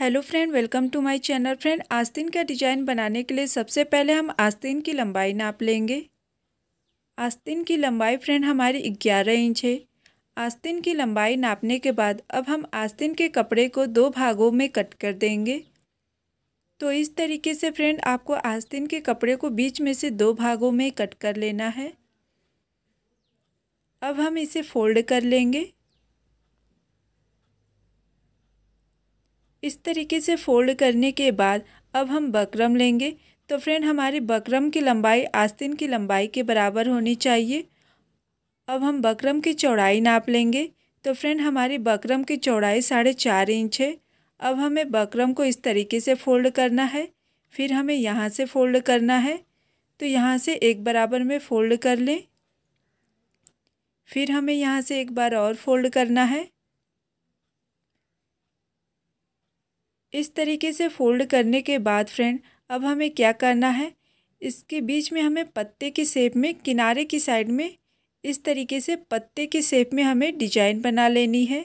hello friend welcome to my channel friend आस्तीन का design बनाने के लिए सबसे पहले हम आस्तीन की लंबाई नाप लेंगे आस्तीन की लंबाई फ्रेंड हमारी ग्यारह इंच है आस्तीन की लंबाई नापने के बाद अब हम आस्तीन के कपड़े को दो भागों में कट कर देंगे तो इस तरीके से फ्रेंड आपको आस्तीन के कपड़े को बीच में से दो भागों में कट कर लेना है अब हम इसे फोल्ड कर लेंगे इस तरीके से फोल्ड करने के बाद अब हम बकरम लेंगे तो फ्रेंड हमारे बकरम की लंबाई आस्तीन की लंबाई के बराबर होनी चाहिए अब हम बकरम की चौड़ाई नाप लेंगे तो फ्रेंड हमारी बकरम की चौड़ाई साढ़े चार इंच है अब हमें बकरम को इस तरीके से फोल्ड करना है फिर हमें यहाँ से फोल्ड करना है तो यहाँ से एक बराबर में फ़ोल्ड कर लें फिर हमें यहाँ से एक बार और फोल्ड करना है इस तरीके से फोल्ड करने के बाद फ्रेंड अब हमें क्या करना है इसके बीच में हमें पत्ते की शेप में किनारे की साइड में इस तरीके से पत्ते की शेप में हमें डिजाइन बना लेनी है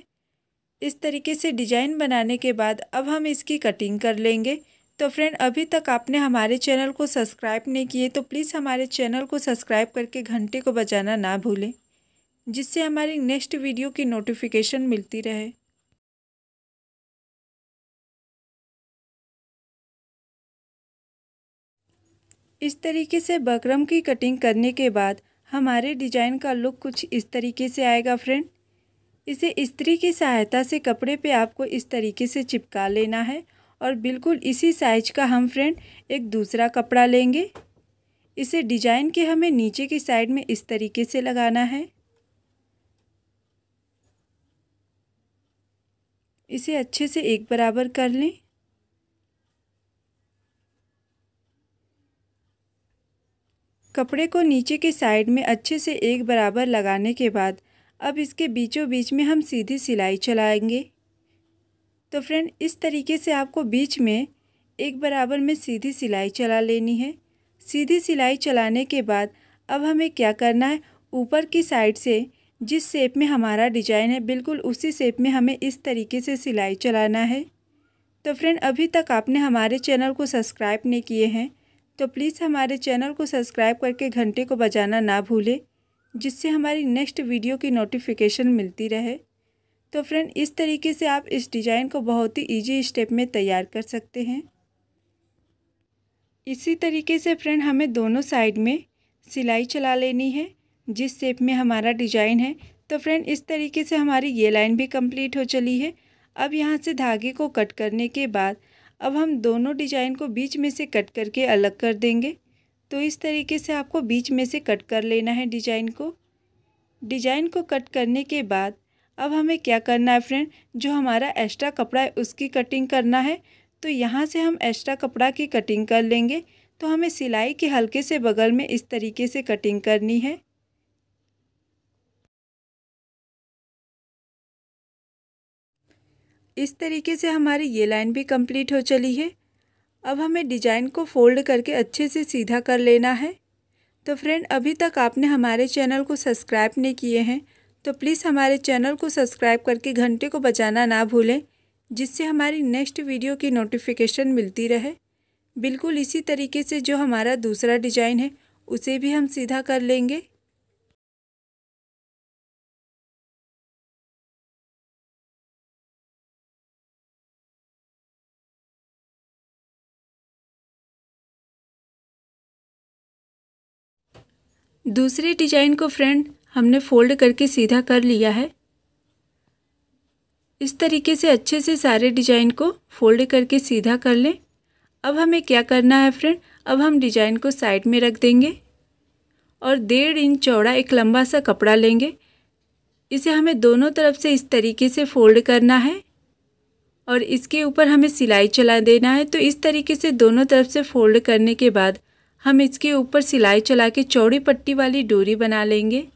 इस तरीके से डिजाइन बनाने के बाद अब हम इसकी कटिंग कर लेंगे तो फ्रेंड अभी तक आपने हमारे चैनल को सब्सक्राइब नहीं किए तो प्लीज़ हमारे चैनल को सब्सक्राइब करके घंटे को बजाना ना भूलें जिससे हमारी नेक्स्ट वीडियो की नोटिफिकेशन मिलती रहे इस तरीके से बकरम की कटिंग करने के बाद हमारे डिजाइन का लुक कुछ इस तरीके से आएगा फ्रेंड इसे इस्त्री की सहायता से कपड़े पे आपको इस तरीके से चिपका लेना है और बिल्कुल इसी साइज का हम फ्रेंड एक दूसरा कपड़ा लेंगे इसे डिजाइन के हमें नीचे की साइड में इस तरीके से लगाना है इसे अच्छे से एक बराबर कर लें कपड़े को नीचे के साइड में अच्छे से एक बराबर लगाने के बाद अब इसके बीचों बीच में हम सीधी सिलाई चलाएंगे तो फ्रेंड इस तरीके से आपको बीच में एक बराबर में सीधी सिलाई चला लेनी है सीधी सिलाई चलाने के बाद अब हमें क्या करना है ऊपर की साइड से जिस शेप में हमारा डिजाइन है बिल्कुल उसी शेप में हमें इस तरीके से सिलाई चलाना है तो फ्रेंड अभी तक आपने हमारे चैनल को सब्सक्राइब नहीं किए हैं तो प्लीज़ हमारे चैनल को सब्सक्राइब करके घंटे को बजाना ना भूलें जिससे हमारी नेक्स्ट वीडियो की नोटिफिकेशन मिलती रहे तो फ्रेंड इस तरीके से आप इस डिज़ाइन को बहुत ही इजी स्टेप में तैयार कर सकते हैं इसी तरीके से फ्रेंड हमें दोनों साइड में सिलाई चला लेनी है जिस शेप में हमारा डिज़ाइन है तो फ्रेंड इस तरीके से हमारी ये लाइन भी कंप्लीट हो चली है अब यहाँ से धागे को कट करने के बाद अब हम दोनों डिजाइन को बीच में से कट करके अलग कर देंगे तो इस तरीके से आपको बीच में से कट कर लेना है डिजाइन को डिजाइन को कट करने के बाद अब हमें क्या करना है फ्रेंड जो हमारा एक्स्ट्रा कपड़ा है उसकी कटिंग करना है तो यहाँ से हम एक्स्ट्रा कपड़ा की कटिंग कर लेंगे तो हमें सिलाई के हल्के से बगल में इस तरीके से कटिंग करनी है इस तरीके से हमारी ये लाइन भी कंप्लीट हो चली है अब हमें डिजाइन को फोल्ड करके अच्छे से सीधा कर लेना है तो फ्रेंड अभी तक आपने हमारे चैनल को सब्सक्राइब नहीं किए हैं तो प्लीज़ हमारे चैनल को सब्सक्राइब करके घंटे को बजाना ना भूलें जिससे हमारी नेक्स्ट वीडियो की नोटिफिकेशन मिलती रहे बिल्कुल इसी तरीके से जो हमारा दूसरा डिजाइन है उसे भी हम सीधा कर लेंगे दूसरे डिजाइन को फ्रेंड हमने फोल्ड करके सीधा कर लिया है इस तरीके से अच्छे से सारे डिजाइन को फोल्ड करके सीधा कर लें अब हमें क्या करना है फ्रेंड अब हम डिजाइन को साइड में रख देंगे और डेढ़ इंच चौड़ा एक लंबा सा कपड़ा लेंगे इसे हमें दोनों तरफ से इस तरीके से फोल्ड करना है और इसके ऊपर हमें सिलाई चला देना है तो इस तरीके से दोनों तरफ से फोल्ड करने के बाद हम इसके ऊपर सिलाई चला के चौड़ी पट्टी वाली डोरी बना लेंगे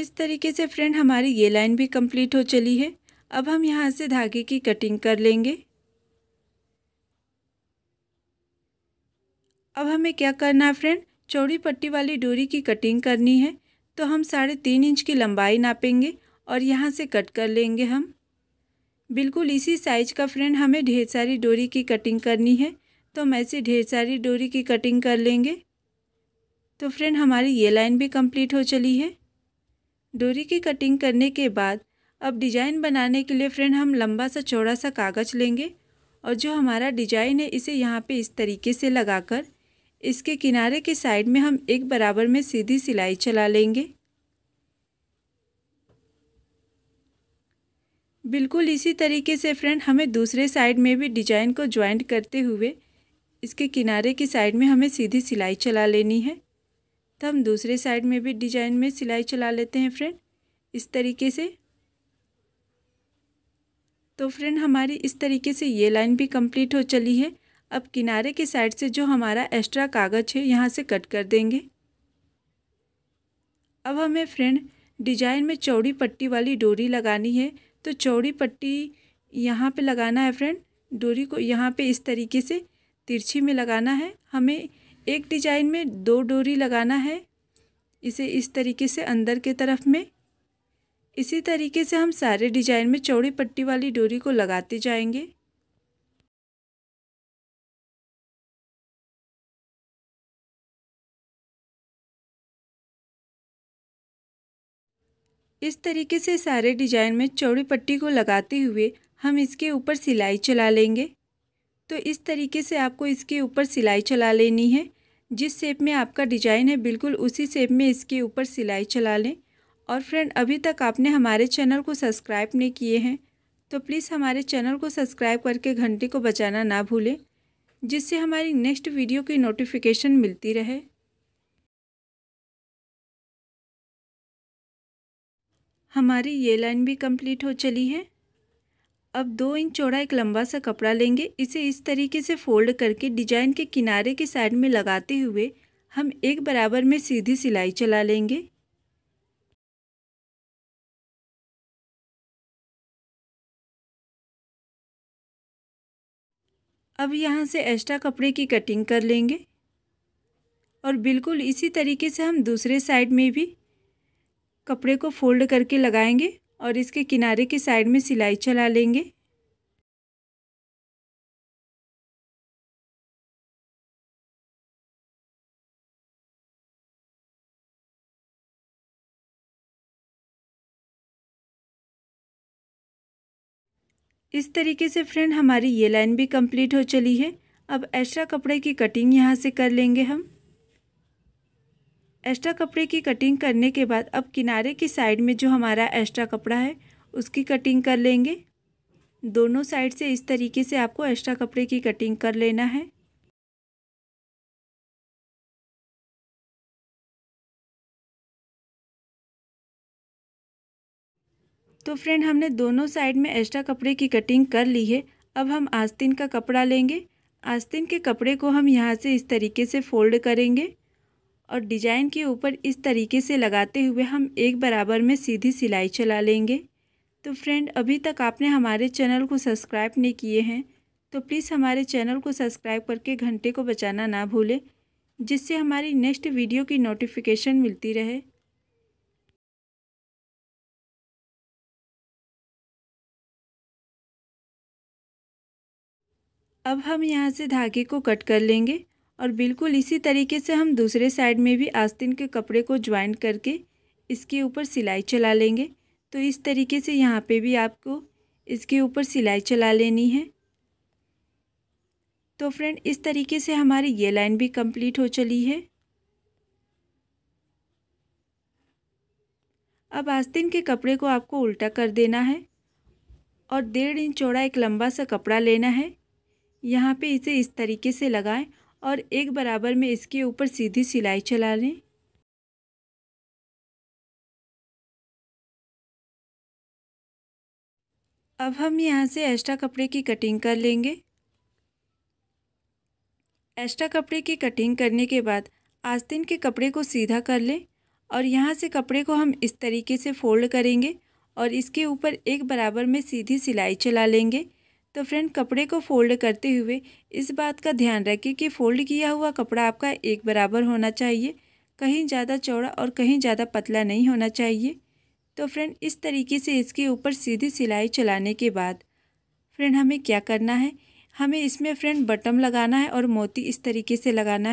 इस तरीके से फ्रेंड हमारी ये लाइन भी कंप्लीट हो चली है अब हम यहाँ से धागे की कटिंग कर लेंगे अब हमें क्या करना है फ्रेंड चौड़ी पट्टी वाली डोरी की कटिंग करनी है तो हम साढ़े तीन इंच की लंबाई नापेंगे और यहाँ से कट कर लेंगे हम बिल्कुल इसी साइज का फ्रेंड हमें ढेर सारी डोरी की कटिंग करनी है तो हम ऐसे ढेर सारी डोरी की कटिंग कर लेंगे तो फ्रेंड हमारी ये लाइन भी कंप्लीट हो चली है डोरी की कटिंग करने के बाद अब डिज़ाइन बनाने के लिए फ्रेंड हम लंबा सा चौड़ा सा कागज़ लेंगे और जो हमारा डिजाइन है इसे यहाँ पे इस तरीके से लगाकर इसके किनारे के साइड में हम एक बराबर में सीधी सिलाई चला लेंगे बिल्कुल इसी तरीके से फ्रेंड हमें दूसरे साइड में भी डिजाइन को ज्वाइंट करते हुए इसके किनारे की साइड में हमें सीधी सिलाई चला लेनी है तो हम दूसरे साइड में भी डिजाइन में सिलाई चला लेते हैं फ्रेंड इस तरीके से तो फ्रेंड हमारी इस तरीके से ये लाइन भी कंप्लीट हो चली है अब किनारे के साइड से जो हमारा एक्स्ट्रा कागज़ है यहाँ से कट कर देंगे अब हमें फ्रेंड डिजाइन में चौड़ी पट्टी वाली डोरी लगानी है तो चौड़ी पट्टी यहाँ पे लगाना है फ्रेंड डोरी को यहाँ पे इस तरीके से तिरछी में लगाना है हमें एक डिजाइन में दो डोरी लगाना है इसे इस तरीके से अंदर के तरफ में इसी तरीके से हम सारे डिजाइन में चौड़ी पट्टी वाली डोरी को लगाते जाएंगे इस तरीके से सारे डिजाइन में चौड़ी पट्टी को लगाते हुए हम इसके ऊपर सिलाई चला लेंगे तो इस तरीके से आपको इसके ऊपर सिलाई चला लेनी है जिस शेप में आपका डिजाइन है बिल्कुल उसी शेप में इसके ऊपर सिलाई चला लें और फ्रेंड अभी तक आपने हमारे चैनल को सब्सक्राइब नहीं किए हैं तो प्लीज़ हमारे चैनल को सब्सक्राइब करके घंटी को बचाना ना भूलें जिससे हमारी नेक्स्ट वीडियो की नोटिफिकेशन मिलती रहे हमारी ये लाइन भी कंप्लीट हो चली है अब दो इंच चौड़ा एक लंबा सा कपड़ा लेंगे इसे इस तरीके से फोल्ड करके डिजाइन के किनारे के साइड में लगाते हुए हम एक बराबर में सीधी सिलाई चला लेंगे अब यहाँ से एक्स्ट्रा कपड़े की कटिंग कर लेंगे और बिल्कुल इसी तरीके से हम दूसरे साइड में भी कपड़े को फोल्ड करके लगाएंगे और इसके किनारे के साइड में सिलाई चला लेंगे इस तरीके से फ्रेंड हमारी ये लाइन भी कंप्लीट हो चली है अब एक्स्ट्रा कपड़े की कटिंग यहाँ से कर लेंगे हम एक्स्ट्रा कपड़े की कटिंग करने के बाद अब किनारे की साइड में जो हमारा एक्स्ट्रा कपड़ा है उसकी कटिंग कर लेंगे दोनों साइड से इस तरीके से आपको एक्स्ट्रा कपड़े की कटिंग कर लेना है तो फ्रेंड हमने दोनों साइड में एक्स्ट्रा कपड़े की कटिंग कर ली है अब हम आस्तीन का कपड़ा लेंगे आस्तीन के कपड़े को हम यहाँ से इस तरीके से फोल्ड करेंगे और डिजाइन के ऊपर इस तरीके से लगाते हुए हम एक बराबर में सीधी सिलाई चला लेंगे तो फ्रेंड अभी तक आपने हमारे चैनल को सब्सक्राइब नहीं किए हैं तो प्लीज़ हमारे चैनल को सब्सक्राइब करके घंटे को बचाना ना भूलें जिससे हमारी नेक्स्ट वीडियो की नोटिफिकेशन मिलती रहे अब हम यहाँ से धागे को कट कर लेंगे और बिल्कुल इसी तरीके से हम दूसरे साइड में भी आस्तीन के कपड़े को ज्वाइन करके इसके ऊपर सिलाई चला लेंगे तो इस तरीके से यहाँ पे भी आपको इसके ऊपर सिलाई चला लेनी है तो फ्रेंड इस तरीके से हमारी ये लाइन भी कंप्लीट हो चली है अब आस्तीन के कपड़े को आपको उल्टा कर देना है और डेढ़ इंच चौड़ा एक लंबा सा कपड़ा लेना है यहाँ पे इसे इस तरीके से लगाएं और एक बराबर में इसके ऊपर सीधी सिलाई चला लें अब हम यहाँ से एक्स्ट्रा कपड़े की कटिंग कर लेंगे एक्स्ट्रा कपड़े की कटिंग करने के बाद आस्तीन के कपड़े को सीधा कर लें और यहाँ से कपड़े को हम इस तरीके से फोल्ड करेंगे और इसके ऊपर एक बराबर में सीधी सिलाई चला लेंगे तो फ्रेंड कपड़े को फोल्ड करते हुए इस बात का ध्यान रखें कि फोल्ड किया हुआ कपड़ा आपका एक बराबर होना चाहिए कहीं ज़्यादा चौड़ा और कहीं ज़्यादा पतला नहीं होना चाहिए तो फ्रेंड इस तरीके से इसके ऊपर सीधी सिलाई चलाने के बाद फ्रेंड हमें क्या करना है हमें इसमें फ्रेंड बटम लगाना है और मोती इस तरीके से लगाना है